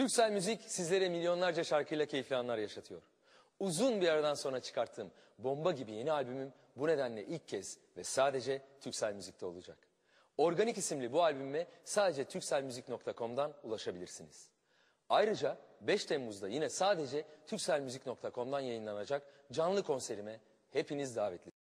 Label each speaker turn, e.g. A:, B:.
A: Türksel müzik
B: sizlere milyonlarca şarkıyla keyifli anlar yaşatıyor. Uzun bir aradan sonra çıkarttığım bomba gibi yeni albümüm bu nedenle ilk kez ve sadece Türksel Müzik'te olacak. Organik isimli bu albüme sadece türkselmuzik.com'dan ulaşabilirsiniz. Ayrıca 5 Temmuz'da yine sadece türkselmuzik.com'dan yayınlanacak canlı konserime
A: hepiniz davetli.